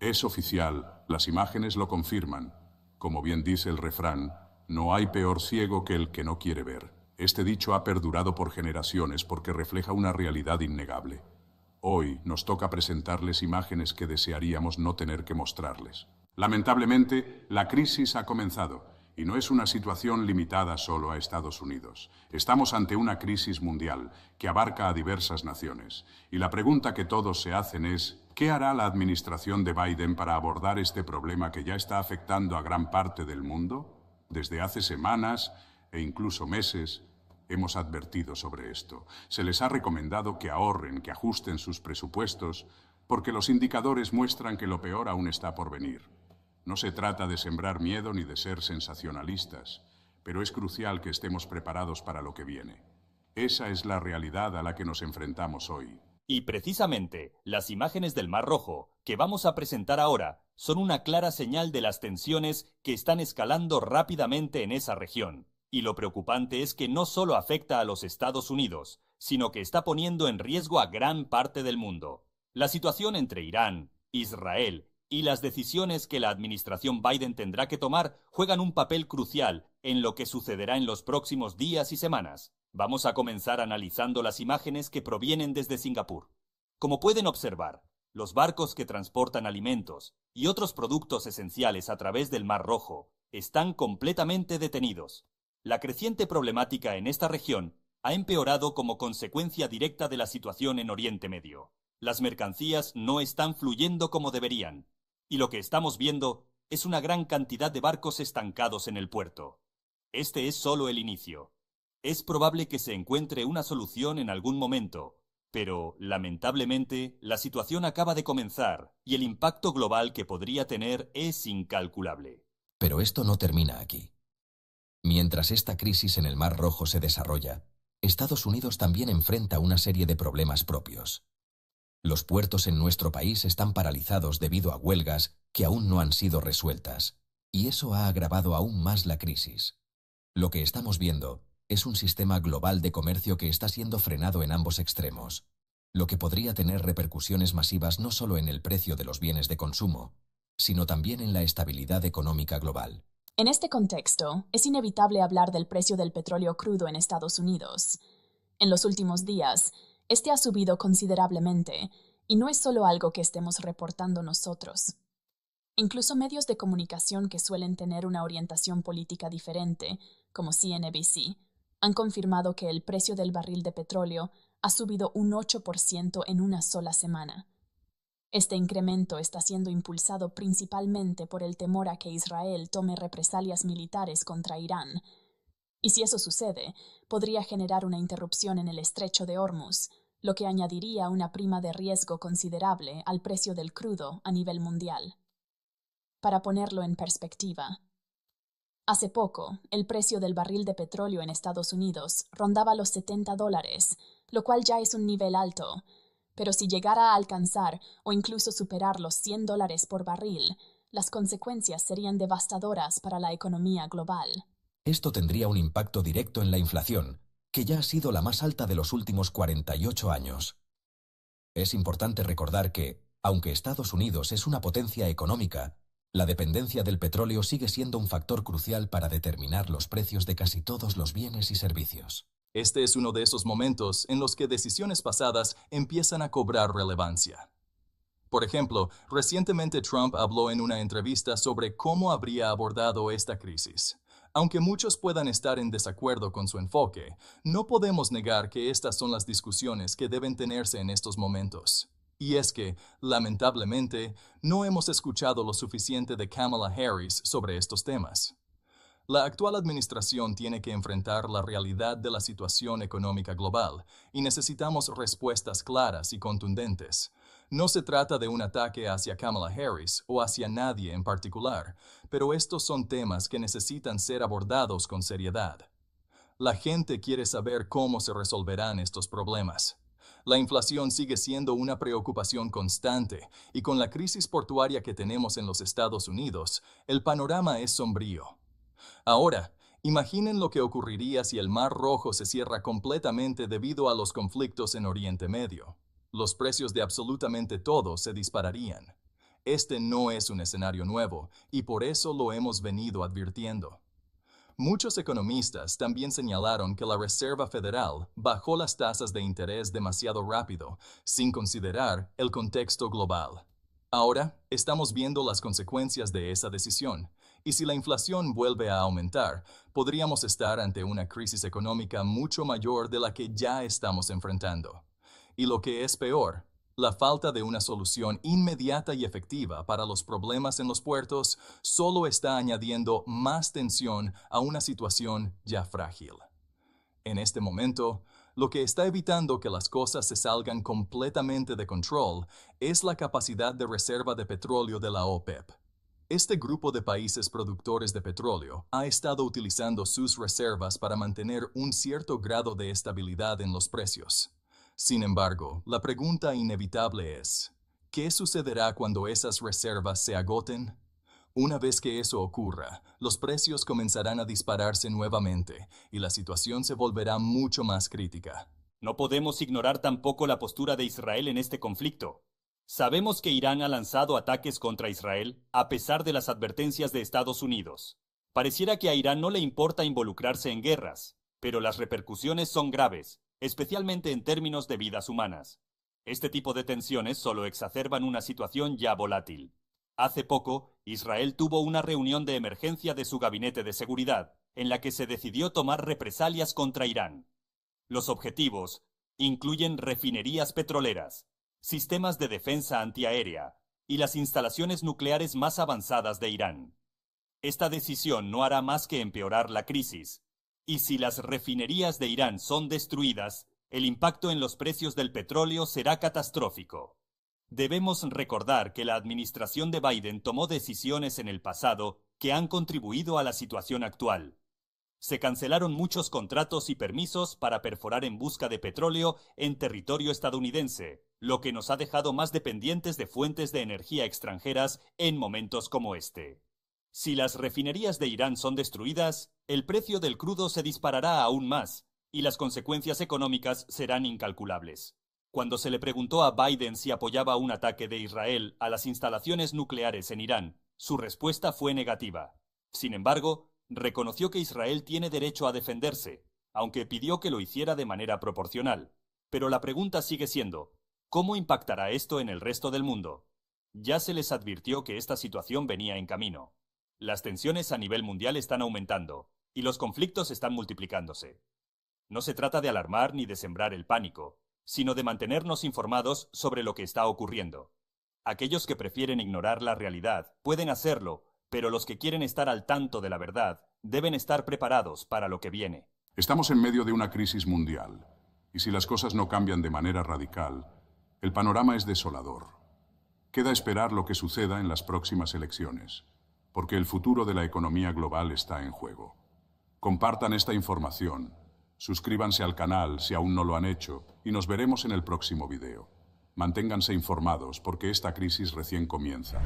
Es oficial, las imágenes lo confirman. Como bien dice el refrán, no hay peor ciego que el que no quiere ver. Este dicho ha perdurado por generaciones porque refleja una realidad innegable. Hoy nos toca presentarles imágenes que desearíamos no tener que mostrarles. Lamentablemente, la crisis ha comenzado y no es una situación limitada solo a Estados Unidos. Estamos ante una crisis mundial que abarca a diversas naciones. Y la pregunta que todos se hacen es, ¿qué hará la administración de Biden para abordar este problema que ya está afectando a gran parte del mundo? Desde hace semanas e incluso meses hemos advertido sobre esto. Se les ha recomendado que ahorren, que ajusten sus presupuestos, porque los indicadores muestran que lo peor aún está por venir. No se trata de sembrar miedo ni de ser sensacionalistas, pero es crucial que estemos preparados para lo que viene. Esa es la realidad a la que nos enfrentamos hoy. Y precisamente, las imágenes del Mar Rojo, que vamos a presentar ahora, son una clara señal de las tensiones que están escalando rápidamente en esa región. Y lo preocupante es que no solo afecta a los Estados Unidos, sino que está poniendo en riesgo a gran parte del mundo. La situación entre Irán, Israel y las decisiones que la administración Biden tendrá que tomar juegan un papel crucial en lo que sucederá en los próximos días y semanas. Vamos a comenzar analizando las imágenes que provienen desde Singapur. Como pueden observar, los barcos que transportan alimentos y otros productos esenciales a través del Mar Rojo están completamente detenidos. La creciente problemática en esta región ha empeorado como consecuencia directa de la situación en Oriente Medio. Las mercancías no están fluyendo como deberían, y lo que estamos viendo es una gran cantidad de barcos estancados en el puerto. Este es solo el inicio. Es probable que se encuentre una solución en algún momento, pero, lamentablemente, la situación acaba de comenzar y el impacto global que podría tener es incalculable. Pero esto no termina aquí. Mientras esta crisis en el Mar Rojo se desarrolla, Estados Unidos también enfrenta una serie de problemas propios. Los puertos en nuestro país están paralizados debido a huelgas que aún no han sido resueltas, y eso ha agravado aún más la crisis. Lo que estamos viendo es un sistema global de comercio que está siendo frenado en ambos extremos, lo que podría tener repercusiones masivas no solo en el precio de los bienes de consumo, sino también en la estabilidad económica global. En este contexto, es inevitable hablar del precio del petróleo crudo en Estados Unidos. En los últimos días, este ha subido considerablemente, y no es solo algo que estemos reportando nosotros. Incluso medios de comunicación que suelen tener una orientación política diferente, como CNBC, han confirmado que el precio del barril de petróleo ha subido un 8% en una sola semana. Este incremento está siendo impulsado principalmente por el temor a que Israel tome represalias militares contra Irán, y si eso sucede, podría generar una interrupción en el estrecho de Hormuz, lo que añadiría una prima de riesgo considerable al precio del crudo a nivel mundial. Para ponerlo en perspectiva, Hace poco, el precio del barril de petróleo en Estados Unidos rondaba los 70 dólares, lo cual ya es un nivel alto. Pero si llegara a alcanzar o incluso superar los 100 dólares por barril, las consecuencias serían devastadoras para la economía global. Esto tendría un impacto directo en la inflación, que ya ha sido la más alta de los últimos 48 años. Es importante recordar que, aunque Estados Unidos es una potencia económica, la dependencia del petróleo sigue siendo un factor crucial para determinar los precios de casi todos los bienes y servicios. Este es uno de esos momentos en los que decisiones pasadas empiezan a cobrar relevancia. Por ejemplo, recientemente Trump habló en una entrevista sobre cómo habría abordado esta crisis. Aunque muchos puedan estar en desacuerdo con su enfoque, no podemos negar que estas son las discusiones que deben tenerse en estos momentos. Y es que, lamentablemente, no hemos escuchado lo suficiente de Kamala Harris sobre estos temas. La actual administración tiene que enfrentar la realidad de la situación económica global y necesitamos respuestas claras y contundentes no se trata de un ataque hacia Kamala Harris o hacia nadie en particular, pero estos son temas que necesitan ser abordados con seriedad. La gente quiere saber cómo se resolverán estos problemas. La inflación sigue siendo una preocupación constante y con la crisis portuaria que tenemos en los Estados Unidos, el panorama es sombrío. Ahora, imaginen lo que ocurriría si el Mar Rojo se cierra completamente debido a los conflictos en Oriente Medio los precios de absolutamente todo se dispararían. Este no es un escenario nuevo, y por eso lo hemos venido advirtiendo. Muchos economistas también señalaron que la Reserva Federal bajó las tasas de interés demasiado rápido, sin considerar el contexto global. Ahora, estamos viendo las consecuencias de esa decisión, y si la inflación vuelve a aumentar, podríamos estar ante una crisis económica mucho mayor de la que ya estamos enfrentando y lo que es peor, la falta de una solución inmediata y efectiva para los problemas en los puertos solo está añadiendo más tensión a una situación ya frágil. En este momento, lo que está evitando que las cosas se salgan completamente de control es la capacidad de reserva de petróleo de la OPEP. E este grupo de países productores de petróleo ha estado utilizando sus reservas para mantener un cierto grado de estabilidad en los precios. Sin embargo, la pregunta inevitable es, ¿qué sucederá cuando esas reservas se agoten? Una vez que eso ocurra, los precios comenzarán a dispararse nuevamente y la situación se volverá mucho más crítica. No podemos ignorar tampoco la postura de Israel en este conflicto. Sabemos que Irán ha lanzado ataques contra Israel a pesar de las advertencias de Estados Unidos. Pareciera que a Irán no le importa involucrarse en guerras, pero las repercusiones son graves, especialmente en términos de vidas humanas. Este tipo de tensiones solo exacerban una situación ya volátil. Hace poco, Israel tuvo una reunión de emergencia de su gabinete de seguridad, en la que se decidió tomar represalias contra Irán. Los objetivos incluyen refinerías petroleras, sistemas de defensa antiaérea y las instalaciones nucleares más avanzadas de Irán. Esta decisión no hará más que empeorar la crisis, y si las refinerías de Irán son destruidas, el impacto en los precios del petróleo será catastrófico. Debemos recordar que la administración de Biden tomó decisiones en el pasado que han contribuido a la situación actual. Se cancelaron muchos contratos y permisos para perforar en busca de petróleo en territorio estadounidense, lo que nos ha dejado más dependientes de fuentes de energía extranjeras en momentos como este. Si las refinerías de Irán son destruidas, el precio del crudo se disparará aún más y las consecuencias económicas serán incalculables. Cuando se le preguntó a Biden si apoyaba un ataque de Israel a las instalaciones nucleares en Irán, su respuesta fue negativa. Sin embargo, reconoció que Israel tiene derecho a defenderse, aunque pidió que lo hiciera de manera proporcional. Pero la pregunta sigue siendo, ¿cómo impactará esto en el resto del mundo? Ya se les advirtió que esta situación venía en camino. Las tensiones a nivel mundial están aumentando, y los conflictos están multiplicándose. No se trata de alarmar ni de sembrar el pánico, sino de mantenernos informados sobre lo que está ocurriendo. Aquellos que prefieren ignorar la realidad pueden hacerlo, pero los que quieren estar al tanto de la verdad deben estar preparados para lo que viene. Estamos en medio de una crisis mundial, y si las cosas no cambian de manera radical, el panorama es desolador. Queda esperar lo que suceda en las próximas elecciones, porque el futuro de la economía global está en juego. Compartan esta información, suscríbanse al canal si aún no lo han hecho y nos veremos en el próximo video. Manténganse informados porque esta crisis recién comienza.